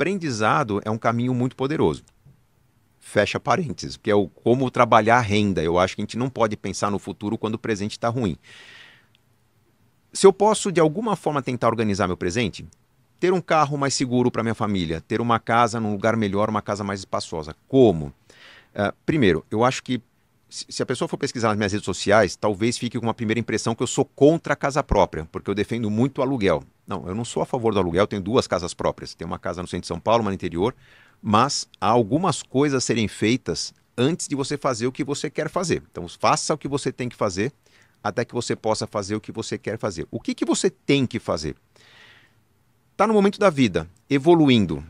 aprendizado é um caminho muito poderoso. Fecha parênteses, que é o como trabalhar a renda. Eu acho que a gente não pode pensar no futuro quando o presente está ruim. Se eu posso, de alguma forma, tentar organizar meu presente, ter um carro mais seguro para minha família, ter uma casa num lugar melhor, uma casa mais espaçosa. Como? Uh, primeiro, eu acho que se a pessoa for pesquisar nas minhas redes sociais, talvez fique com uma primeira impressão que eu sou contra a casa própria, porque eu defendo muito o aluguel. Não, eu não sou a favor do aluguel, tenho duas casas próprias. Tenho uma casa no centro de São Paulo, uma no interior, mas há algumas coisas a serem feitas antes de você fazer o que você quer fazer. Então, faça o que você tem que fazer até que você possa fazer o que você quer fazer. O que, que você tem que fazer? Está no momento da vida, evoluindo,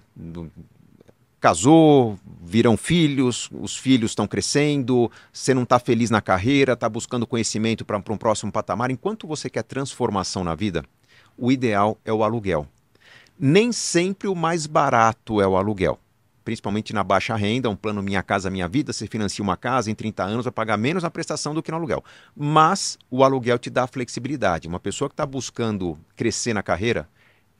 casou, viram filhos, os filhos estão crescendo, você não está feliz na carreira, está buscando conhecimento para um próximo patamar. Enquanto você quer transformação na vida, o ideal é o aluguel. Nem sempre o mais barato é o aluguel. Principalmente na baixa renda, um plano Minha Casa Minha Vida, você financia uma casa em 30 anos, vai pagar menos na prestação do que no aluguel. Mas o aluguel te dá flexibilidade. Uma pessoa que está buscando crescer na carreira,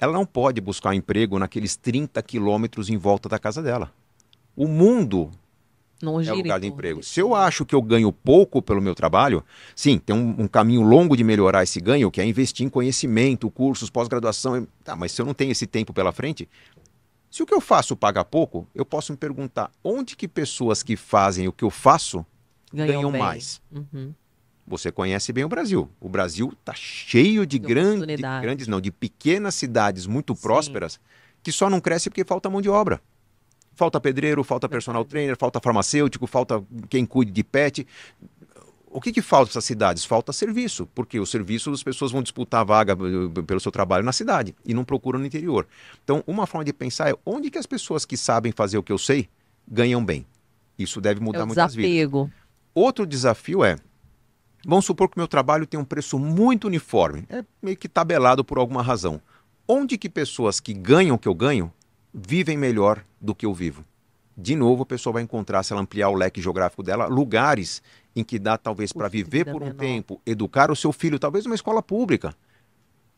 ela não pode buscar emprego naqueles 30 quilômetros em volta da casa dela. O mundo não é o lugar de emprego. Se eu acho que eu ganho pouco pelo meu trabalho, sim, tem um, um caminho longo de melhorar esse ganho, que é investir em conhecimento, cursos, pós-graduação. Tá, mas se eu não tenho esse tempo pela frente, se o que eu faço paga pouco, eu posso me perguntar onde que pessoas que fazem o que eu faço ganham, ganham mais. Uhum. Você conhece bem o Brasil. O Brasil está cheio de, de grande, grandes, não, de pequenas cidades muito Sim. prósperas que só não cresce porque falta mão de obra. Falta pedreiro, falta personal trainer, falta farmacêutico, falta quem cuide de pet. O que, que falta essas cidades? Falta serviço, porque o serviço as pessoas vão disputar a vaga eh, eh, pelo seu trabalho na cidade e não procuram no interior. Então, uma forma de pensar é onde que as pessoas que sabem fazer o que eu sei ganham bem. Isso deve mudar é muitas vidas. Outro desafio é Vamos supor que o meu trabalho tem um preço muito uniforme, é meio que tabelado por alguma razão. Onde que pessoas que ganham o que eu ganho vivem melhor do que eu vivo? De novo, a pessoa vai encontrar, se ela ampliar o leque geográfico dela, lugares em que dá talvez para viver por um menor. tempo, educar o seu filho, talvez uma escola pública,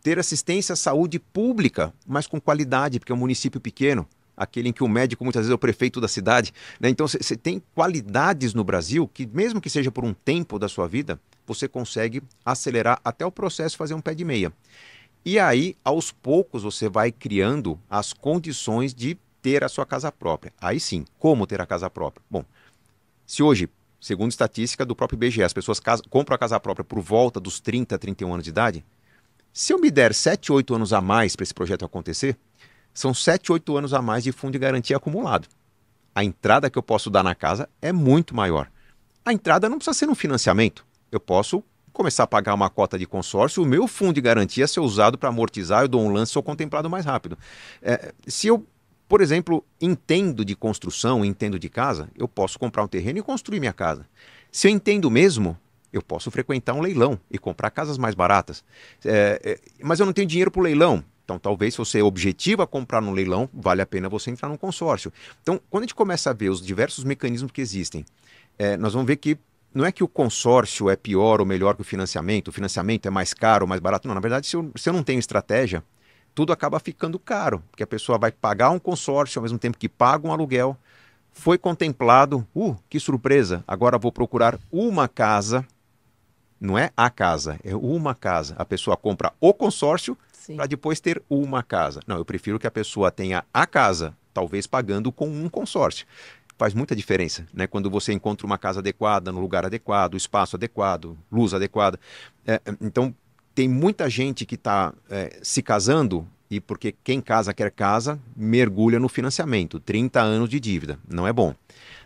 ter assistência à saúde pública, mas com qualidade, porque é um município pequeno aquele em que o médico muitas vezes é o prefeito da cidade. Né? Então você tem qualidades no Brasil que, mesmo que seja por um tempo da sua vida, você consegue acelerar até o processo fazer um pé de meia. E aí, aos poucos, você vai criando as condições de ter a sua casa própria. Aí sim, como ter a casa própria? Bom, se hoje, segundo estatística do próprio IBGE, as pessoas casam, compram a casa própria por volta dos 30, 31 anos de idade, se eu me der 7, 8 anos a mais para esse projeto acontecer, são 7, 8 anos a mais de fundo de garantia acumulado. A entrada que eu posso dar na casa é muito maior. A entrada não precisa ser um financiamento. Eu posso começar a pagar uma cota de consórcio, o meu fundo de garantia ser usado para amortizar, eu dou um lance, sou contemplado mais rápido. É, se eu, por exemplo, entendo de construção, entendo de casa, eu posso comprar um terreno e construir minha casa. Se eu entendo mesmo, eu posso frequentar um leilão e comprar casas mais baratas. É, é, mas eu não tenho dinheiro para o leilão. Então, talvez se você é objetiva comprar no leilão, vale a pena você entrar num consórcio. Então, quando a gente começa a ver os diversos mecanismos que existem, é, nós vamos ver que não é que o consórcio é pior ou melhor que o financiamento, o financiamento é mais caro ou mais barato. Não, na verdade, se eu, se eu não tenho estratégia, tudo acaba ficando caro, porque a pessoa vai pagar um consórcio ao mesmo tempo que paga um aluguel. Foi contemplado, uh, que surpresa! Agora vou procurar uma casa não é a casa, é uma casa. A pessoa compra o consórcio para depois ter uma casa. Não, eu prefiro que a pessoa tenha a casa, talvez pagando com um consórcio. Faz muita diferença, né? Quando você encontra uma casa adequada, no lugar adequado, espaço adequado, luz adequada. É, então, tem muita gente que está é, se casando e porque quem casa quer casa, mergulha no financiamento. 30 anos de dívida, não é bom.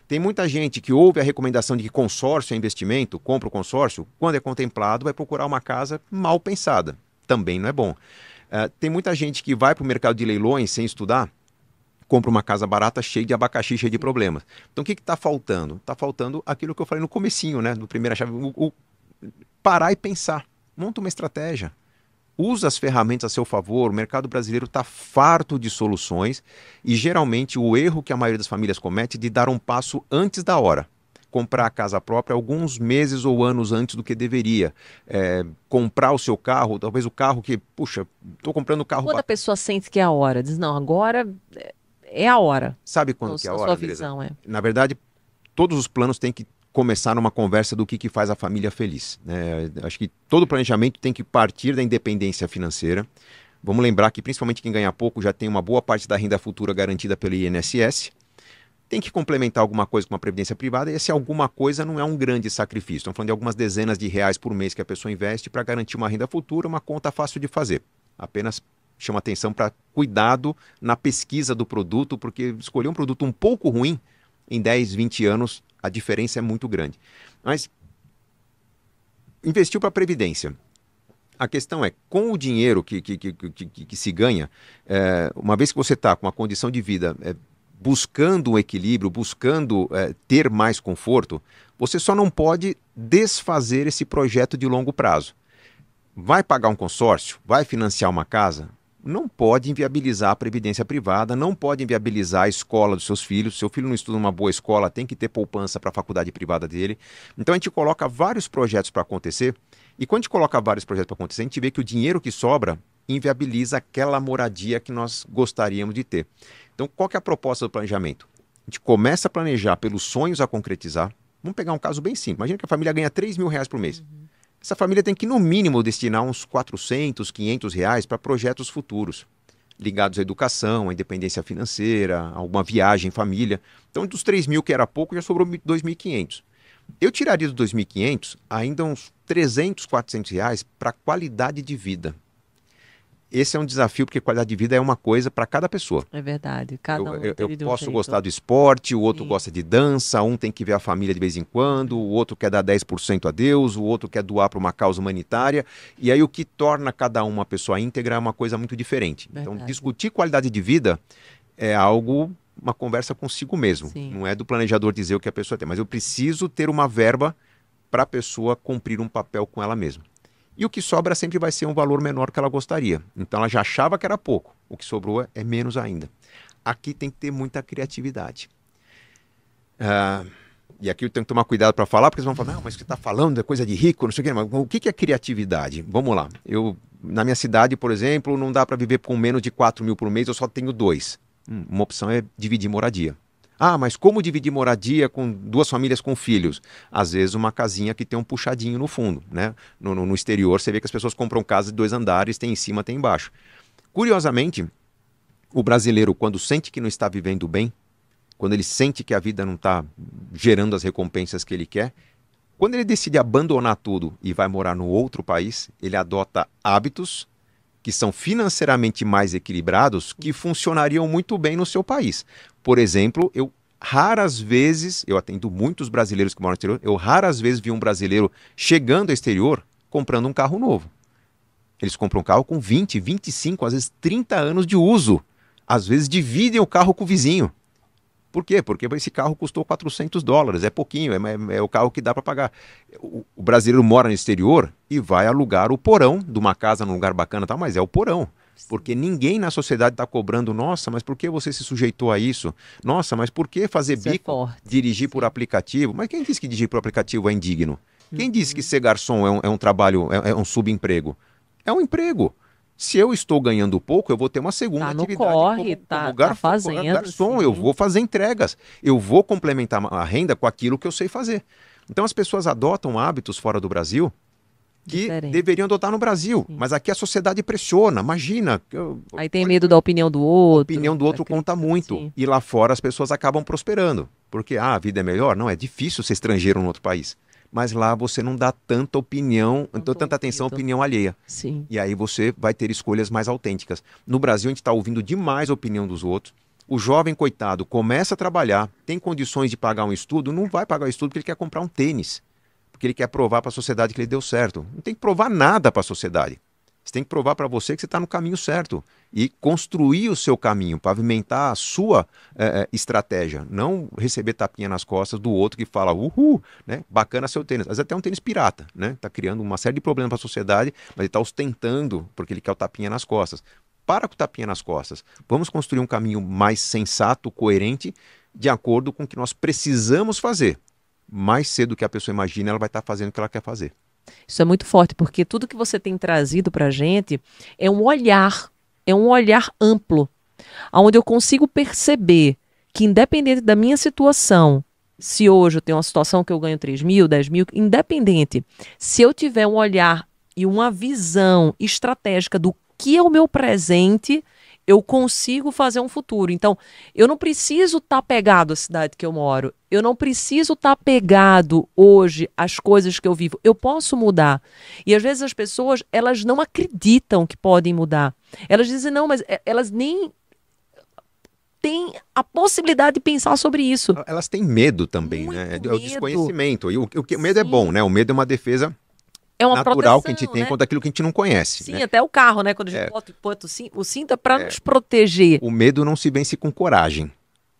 Tem muita gente que ouve a recomendação de que consórcio é investimento, compra o consórcio, quando é contemplado, vai procurar uma casa mal pensada. Também não é bom. Uh, tem muita gente que vai para o mercado de leilões sem estudar, compra uma casa barata cheia de abacaxi, cheia de problemas. Então o que está faltando? Está faltando aquilo que eu falei no comecinho, né? No primeira chave, o, o parar e pensar. Monta uma estratégia usa as ferramentas a seu favor, o mercado brasileiro está farto de soluções e geralmente o erro que a maioria das famílias comete é de dar um passo antes da hora. Comprar a casa própria alguns meses ou anos antes do que deveria. É, comprar o seu carro, talvez o carro que, puxa, estou comprando o carro. Quando a pessoa sente que é a hora, diz, não, agora é, é a hora. Sabe quando então, que é a hora? Visão, é. Na verdade, todos os planos têm que começar numa conversa do que, que faz a família feliz. Né? Acho que todo planejamento tem que partir da independência financeira. Vamos lembrar que, principalmente quem ganha pouco, já tem uma boa parte da renda futura garantida pelo INSS. Tem que complementar alguma coisa com uma previdência privada, e se alguma coisa não é um grande sacrifício. Estamos falando de algumas dezenas de reais por mês que a pessoa investe para garantir uma renda futura, uma conta fácil de fazer. Apenas chama atenção para cuidado na pesquisa do produto, porque escolher um produto um pouco ruim, em 10, 20 anos, a diferença é muito grande. Mas investiu para a Previdência. A questão é, com o dinheiro que, que, que, que, que se ganha, é, uma vez que você está com uma condição de vida é, buscando um equilíbrio, buscando é, ter mais conforto, você só não pode desfazer esse projeto de longo prazo. Vai pagar um consórcio? Vai financiar uma casa? não pode inviabilizar a previdência privada, não pode inviabilizar a escola dos seus filhos. Seu filho não estuda uma boa escola, tem que ter poupança para a faculdade privada dele. Então a gente coloca vários projetos para acontecer. E quando a gente coloca vários projetos para acontecer, a gente vê que o dinheiro que sobra inviabiliza aquela moradia que nós gostaríamos de ter. Então, qual é a proposta do planejamento? A gente começa a planejar pelos sonhos a concretizar. Vamos pegar um caso bem simples. Imagina que a família ganha 3 mil reais por mês. Uhum. Essa família tem que, no mínimo, destinar uns 400, 500 reais para projetos futuros, ligados à educação, à independência financeira, a alguma viagem, família. Então, dos 3 mil que era pouco, já sobrou 2.500. Eu tiraria dos 2.500 ainda uns 300, 400 reais para qualidade de vida esse é um desafio, porque qualidade de vida é uma coisa para cada pessoa. É verdade. Cada um eu, eu, eu posso um gostar do esporte, o outro Sim. gosta de dança, um tem que ver a família de vez em quando, o outro quer dar 10% a Deus, o outro quer doar para uma causa humanitária. E aí o que torna cada um uma pessoa íntegra é uma coisa muito diferente. Então, verdade. Então, discutir qualidade de vida é algo uma conversa consigo mesmo. Sim. Não é do planejador dizer o que a pessoa tem, mas eu preciso ter uma verba para a pessoa cumprir um papel com ela mesma. E o que sobra sempre vai ser um valor menor que ela gostaria. Então ela já achava que era pouco. O que sobrou é menos ainda. Aqui tem que ter muita criatividade. Uh, e aqui eu tenho que tomar cuidado para falar, porque eles vão falar, não, mas o que está falando é coisa de rico, não sei o quê. Mas o que é criatividade? Vamos lá. Eu, na minha cidade, por exemplo, não dá para viver com menos de 4 mil por mês, eu só tenho dois. Hum, uma opção é dividir moradia. Ah, mas como dividir moradia com duas famílias com filhos? Às vezes uma casinha que tem um puxadinho no fundo, né? No, no, no exterior você vê que as pessoas compram casa de dois andares, tem em cima, tem embaixo. Curiosamente, o brasileiro quando sente que não está vivendo bem, quando ele sente que a vida não está gerando as recompensas que ele quer, quando ele decide abandonar tudo e vai morar no outro país, ele adota hábitos que são financeiramente mais equilibrados que funcionariam muito bem no seu país. Por exemplo, eu raras vezes, eu atendo muitos brasileiros que moram no exterior, eu raras vezes vi um brasileiro chegando ao exterior comprando um carro novo. Eles compram um carro com 20, 25, às vezes 30 anos de uso. Às vezes dividem o carro com o vizinho. Por quê? Porque esse carro custou 400 dólares, é pouquinho, é, é, é o carro que dá para pagar. O, o brasileiro mora no exterior e vai alugar o porão de uma casa num lugar bacana, tal, mas é o porão. Porque ninguém na sociedade está cobrando, nossa, mas por que você se sujeitou a isso? Nossa, mas por que fazer isso é bico, é dirigir por aplicativo? Mas quem disse que dirigir por aplicativo é indigno? Quem uhum. disse que ser garçom é um, é um trabalho, é, é um subemprego? É um emprego. Se eu estou ganhando pouco, eu vou ter uma segunda tá no atividade. Corre, como, tá, como gar... tá fazendo. Garçom, sim. eu vou fazer entregas. Eu vou complementar a renda com aquilo que eu sei fazer. Então as pessoas adotam hábitos fora do Brasil que Diferente. deveriam adotar no Brasil. Sim. Mas aqui a sociedade pressiona, imagina. Aí tem medo da opinião do outro. A opinião do outro conta muito. Sim. E lá fora as pessoas acabam prosperando. Porque ah, a vida é melhor? Não, é difícil ser estrangeiro no outro país mas lá você não dá tanta opinião, não tanta atenção à opinião alheia. Sim. E aí você vai ter escolhas mais autênticas. No Brasil, a gente está ouvindo demais a opinião dos outros. O jovem, coitado, começa a trabalhar, tem condições de pagar um estudo, não vai pagar o estudo porque ele quer comprar um tênis porque ele quer provar para a sociedade que ele deu certo. Não tem que provar nada para a sociedade. Você tem que provar para você que você está no caminho certo e construir o seu caminho, pavimentar a sua eh, eh, estratégia. Não receber tapinha nas costas do outro que fala, uhul, né? bacana seu tênis. mas até um tênis pirata, né? Está criando uma série de problemas para a sociedade, mas ele está ostentando porque ele quer o tapinha nas costas. Para com o tapinha nas costas. Vamos construir um caminho mais sensato, coerente, de acordo com o que nós precisamos fazer mais cedo do que a pessoa imagina, ela vai estar tá fazendo o que ela quer fazer. Isso é muito forte, porque tudo que você tem trazido para a gente é um olhar, é um olhar amplo, onde eu consigo perceber que, independente da minha situação, se hoje eu tenho uma situação que eu ganho 3 mil, 10 mil, independente, se eu tiver um olhar e uma visão estratégica do que é o meu presente, eu consigo fazer um futuro. Então, eu não preciso estar tá pegado à cidade que eu moro. Eu não preciso estar tá pegado hoje às coisas que eu vivo. Eu posso mudar. E às vezes as pessoas, elas não acreditam que podem mudar. Elas dizem, não, mas eh, elas nem têm a possibilidade de pensar sobre isso. Elas têm medo também, Muito né? Medo. É o desconhecimento. E o, o, o medo é Sim. é bom, né? O medo é uma defesa é uma natural proteção, que a gente tem né? quanto aquilo que a gente não conhece. Sim, né? até o carro, né? Quando a gente é. bota, bota o cinto é para é. nos proteger. O medo não se vence com coragem.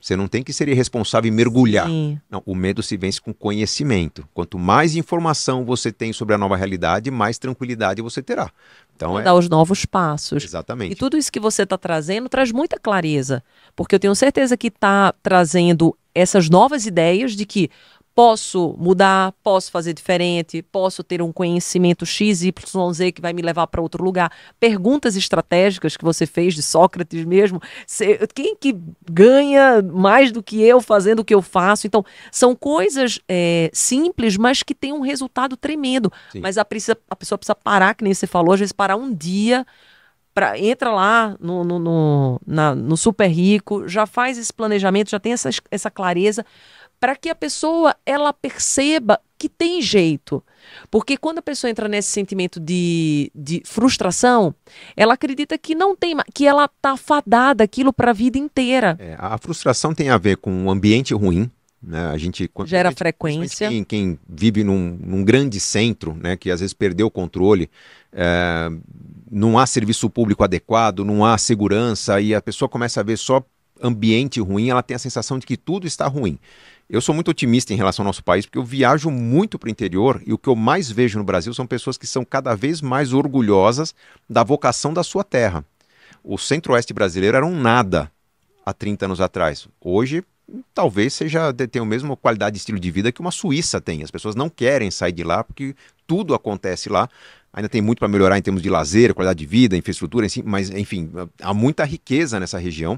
Você não tem que ser irresponsável e mergulhar. Sim. Não, o medo se vence com conhecimento. Quanto mais informação você tem sobre a nova realidade, mais tranquilidade você terá. Então, é... dar os novos passos. Exatamente. E tudo isso que você está trazendo traz muita clareza, porque eu tenho certeza que está trazendo essas novas ideias de que posso mudar, posso fazer diferente, posso ter um conhecimento XYZ que vai me levar para outro lugar. Perguntas estratégicas que você fez de Sócrates mesmo, quem que ganha mais do que eu fazendo o que eu faço? Então, são coisas é, simples, mas que têm um resultado tremendo. Sim. Mas a, precisa, a pessoa precisa parar, que nem você falou, às vezes parar um dia Pra, entra lá no, no, no, na, no, Super Rico, já faz esse planejamento, já tem essa, essa clareza, para que a pessoa ela perceba que tem jeito. Porque quando a pessoa entra nesse sentimento de, de frustração, ela acredita que não tem, que ela tá fadada aquilo para a vida inteira. É, a frustração tem a ver com um ambiente ruim, né? A gente gera a gente, frequência. Quem, quem vive num, num, grande centro, né? Que às vezes perdeu o controle, é, não há serviço público adequado, não há segurança e a pessoa começa a ver só ambiente ruim, ela tem a sensação de que tudo está ruim. Eu sou muito otimista em relação ao nosso país, porque eu viajo muito para o interior e o que eu mais vejo no Brasil são pessoas que são cada vez mais orgulhosas da vocação da sua terra. O centro-oeste brasileiro era um nada há 30 anos atrás. Hoje, talvez seja tenha a mesma qualidade de estilo de vida que uma Suíça tem. As pessoas não querem sair de lá porque tudo acontece lá. Ainda tem muito para melhorar em termos de lazer, qualidade de vida, infraestrutura, mas enfim, há muita riqueza nessa região.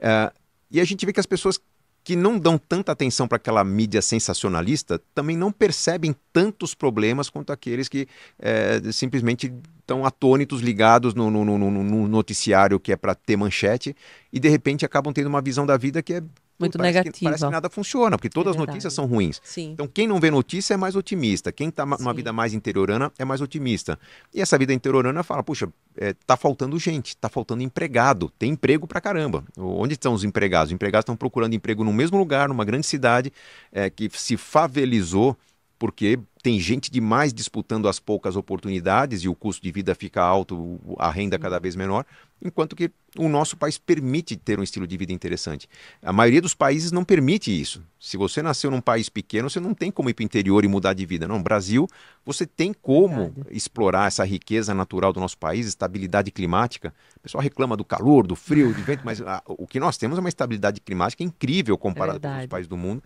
Uh, e a gente vê que as pessoas que não dão tanta atenção para aquela mídia sensacionalista também não percebem tantos problemas quanto aqueles que é, simplesmente estão atônitos, ligados no, no, no, no noticiário que é para ter manchete e de repente acabam tendo uma visão da vida que é muito parece negativa. Que, parece que nada funciona, porque é todas é as notícias são ruins. Sim. Então, quem não vê notícia é mais otimista. Quem está numa vida mais interiorana é mais otimista. E essa vida interiorana fala, puxa, é, tá faltando gente, tá faltando empregado, tem emprego pra caramba. Onde estão os empregados? Os empregados estão procurando emprego no mesmo lugar, numa grande cidade é, que se favelizou porque tem gente demais disputando as poucas oportunidades e o custo de vida fica alto, a renda cada vez menor, enquanto que o nosso país permite ter um estilo de vida interessante. A maioria dos países não permite isso. Se você nasceu num país pequeno, você não tem como ir para o interior e mudar de vida. Não, no Brasil, você tem como Verdade. explorar essa riqueza natural do nosso país, estabilidade climática. O pessoal reclama do calor, do frio, do vento, mas a, ah, o que nós temos é uma estabilidade climática incrível comparada com os países do mundo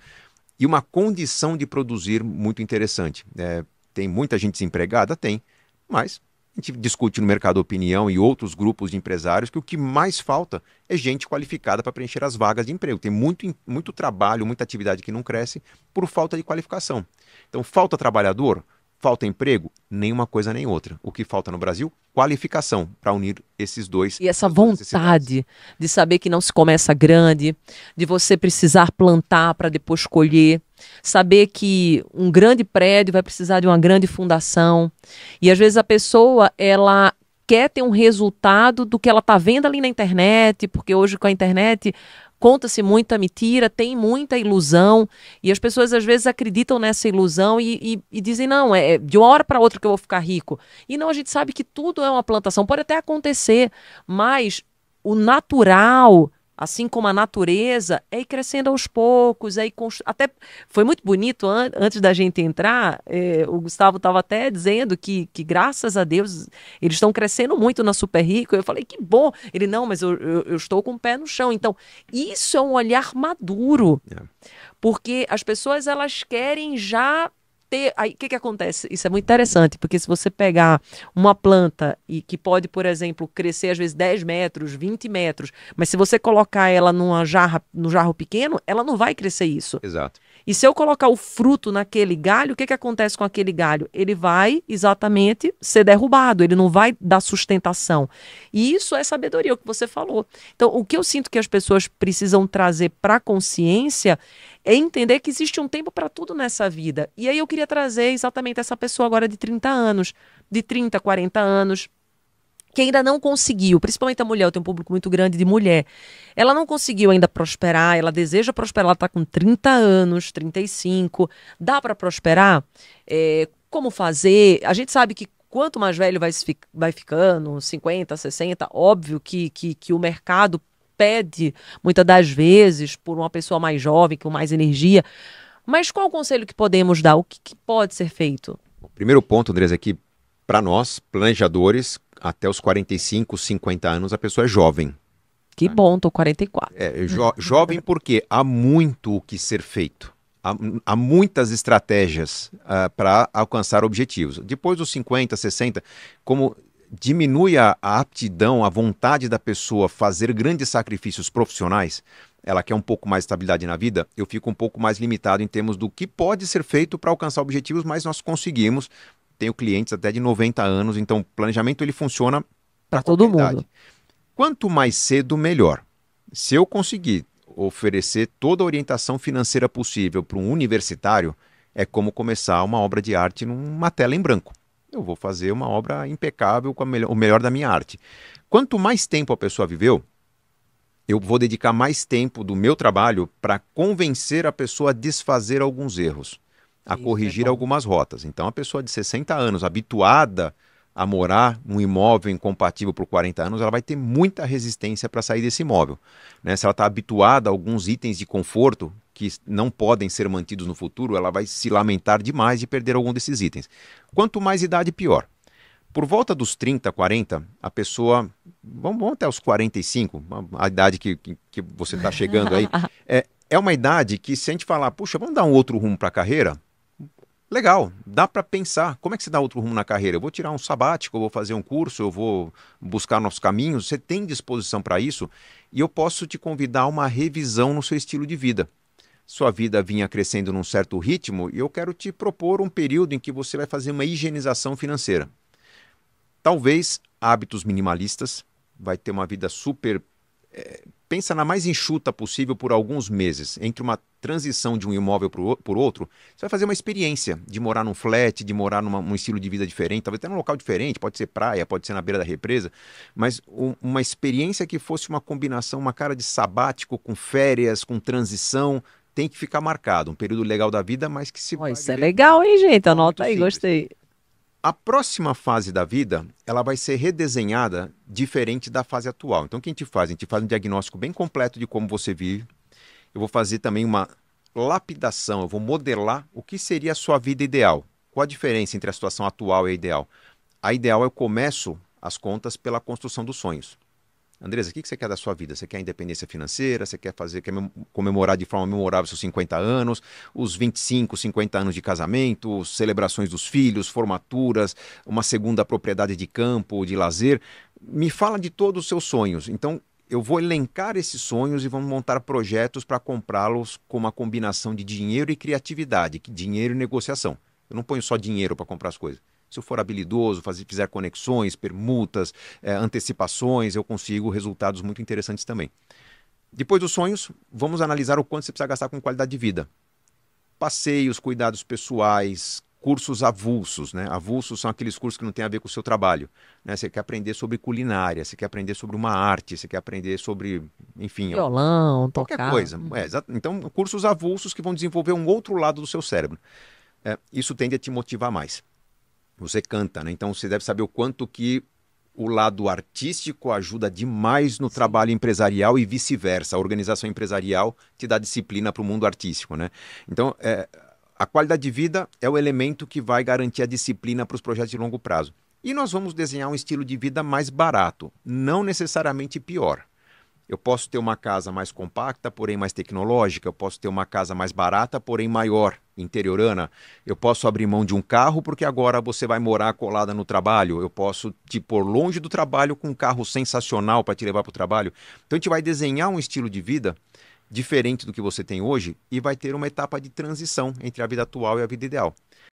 e uma condição de produzir muito interessante. É, tem muita gente desempregada? Tem, mas a gente discute no Mercado Opinião e outros grupos de empresários que o que mais falta é gente qualificada para preencher as vagas de emprego. Tem muito, muito trabalho, muita atividade que não cresce por falta de qualificação. Então, falta trabalhador? Falta emprego? Nenhuma coisa nem outra. O que falta no Brasil? Qualificação para unir esses dois. E essa vontade de saber que não se começa grande, de você precisar plantar para depois colher, saber que um grande prédio vai precisar de uma grande fundação. E às vezes a pessoa, ela quer ter um resultado do que ela está vendo ali na internet, porque hoje com a internet conta-se muita mentira, tem muita ilusão e as pessoas às vezes acreditam nessa ilusão e, e, e dizem não é, é de uma hora para outra que eu vou ficar rico e não a gente sabe que tudo é uma plantação pode até acontecer, mas o natural assim como a natureza, é ir crescendo aos poucos, é constru... até foi muito bonito an antes da gente entrar, eh, o Gustavo estava até dizendo que, que graças a Deus eles estão crescendo muito na Super Rico, eu falei que bom, ele não, mas eu, eu, eu estou com o pé no chão, então isso é um olhar maduro, é. porque as pessoas elas querem já ter. Aí o que, que acontece? Isso é muito interessante, porque se você pegar uma planta e que pode, por exemplo, crescer às vezes 10 metros, 20 metros, mas se você colocar ela numa jarra, num jarro pequeno, ela não vai crescer isso. Exato. E se eu colocar o fruto naquele galho, o que, que acontece com aquele galho? Ele vai exatamente ser derrubado, ele não vai dar sustentação. E isso é sabedoria, o que você falou. Então, o que eu sinto que as pessoas precisam trazer para a consciência é entender que existe um tempo para tudo nessa vida. E aí eu queria trazer exatamente essa pessoa agora de 30 anos, de 30, 40 anos que ainda não conseguiu, principalmente a mulher, eu tenho um público muito grande de mulher, ela não conseguiu ainda prosperar, ela deseja prosperar, ela está com 30 anos, 35, dá para prosperar? É, como fazer? A gente sabe que quanto mais velho vai, vai ficando, 50, 60, óbvio que, que, que o mercado pede, muitas das vezes, por uma pessoa mais jovem, com mais energia, mas qual o conselho que podemos dar? O que, que pode ser feito? O primeiro ponto, Andres, aqui é que para nós, planejadores, até os 45, 50 anos, a pessoa é jovem. Que é. bom, tô 44. É, jo jovem porque há muito o que ser feito. Há, há muitas estratégias uh, ah, para alcançar objetivos. Depois dos 50, 60, como diminui a, a, aptidão, a vontade da pessoa fazer grandes sacrifícios profissionais, ela quer um pouco mais de estabilidade na vida, eu fico um pouco mais limitado em termos do que pode ser feito para alcançar objetivos, mas nós conseguimos tenho clientes até de 90 anos, então o planejamento ele funciona para todo mundo. Quanto mais cedo, melhor. Se eu conseguir oferecer toda a orientação financeira possível para um universitário, é como começar uma obra de arte numa tela em branco. Eu vou fazer uma obra impecável com melhor, o melhor da minha arte. Quanto mais tempo a pessoa viveu, eu vou dedicar mais tempo do meu trabalho para convencer a pessoa a desfazer alguns erros a Isso é corrigir é algumas rotas. Então, a pessoa de 60 anos, habituada a morar num imóvel incompatível por 40 anos, ela vai ter muita resistência para sair desse imóvel. Né? Se ela está habituada a alguns itens de conforto que não podem ser mantidos no futuro, ela vai se lamentar demais de perder algum desses itens. Quanto mais idade, pior. Por volta dos 30, 40, a pessoa. Vamos, vamos até os 45, a idade que, que, que você está chegando aí. É, é uma idade que, se a gente falar, puxa, vamos dar um outro rumo para a carreira, legal, dá para pensar como é que se dá outro rumo na carreira. Eu vou tirar um sabático, eu vou fazer um curso, eu vou buscar novos caminhos. Você tem disposição para isso? E eu posso te convidar a uma revisão no seu estilo de vida. Sua vida vinha crescendo num certo ritmo e eu quero te propor um período em que você vai fazer uma higienização financeira. Talvez hábitos minimalistas, vai ter uma vida super é, pensa na mais enxuta possível por alguns meses, entre uma transição de um imóvel por outro, você vai fazer uma experiência de morar num flat, de morar num estilo de vida diferente, talvez até num local diferente, pode ser praia, pode ser na beira da represa, mas um, uma experiência que fosse uma combinação, uma cara de sabático com férias, com transição, tem que ficar marcado, um período legal da vida, mas que se... Oh, isso é legal, hein, gente? Anota aí, simples. gostei. A próxima fase da vida, ela vai ser redesenhada diferente da fase atual. Então, o que a gente faz? A gente faz um diagnóstico bem completo de como você vive. Eu vou fazer também uma lapidação, eu vou modelar o que seria a sua vida ideal. Qual a diferença entre a situação atual e a ideal? A ideal eu começo as contas pela construção dos sonhos. Andresa, o que você quer da sua vida? Você quer independência financeira? Você quer fazer, quer comemorar de forma memorável seus 50 anos, os 25, 50 anos de casamento, celebrações dos filhos, formaturas, uma segunda propriedade de campo, de lazer? Me fala de todos os seus sonhos. Então, eu vou elencar esses sonhos e vamos montar projetos para comprá-los com uma combinação de dinheiro e criatividade, dinheiro e negociação. Eu não ponho só dinheiro para comprar as coisas. Se eu for habilidoso, fazer, fizer conexões, permutas, é, antecipações, eu consigo resultados muito interessantes também. Depois dos sonhos, vamos analisar o quanto você precisa gastar com qualidade de vida. Passeios, cuidados pessoais, cursos avulsos, né? Avulsos são aqueles cursos que não têm a ver com o seu trabalho, né? Você quer aprender sobre culinária, você quer aprender sobre uma arte, você quer aprender sobre, enfim, violão, qualquer tocar. coisa. Hum. É, então, cursos avulsos que vão desenvolver um outro lado do seu cérebro. É, isso tende a te motivar mais você canta, né? Então você deve saber o quanto que o lado artístico ajuda demais no Sim. trabalho empresarial e vice-versa. A organização empresarial te dá disciplina para o mundo artístico, né? Então, é, a qualidade de vida é o elemento que vai garantir a disciplina para os projetos de longo prazo. E nós vamos desenhar um estilo de vida mais barato, não necessariamente pior. Eu posso ter uma casa mais compacta, porém mais tecnológica. Eu posso ter uma casa mais barata, porém maior, interiorana. Eu posso abrir mão de um carro porque agora você vai morar colada no trabalho. Eu posso te pôr longe do trabalho com um carro sensacional para te levar para o trabalho. Então a gente vai desenhar um estilo de vida diferente do que você tem hoje e vai ter uma etapa de transição entre a vida atual e a vida ideal.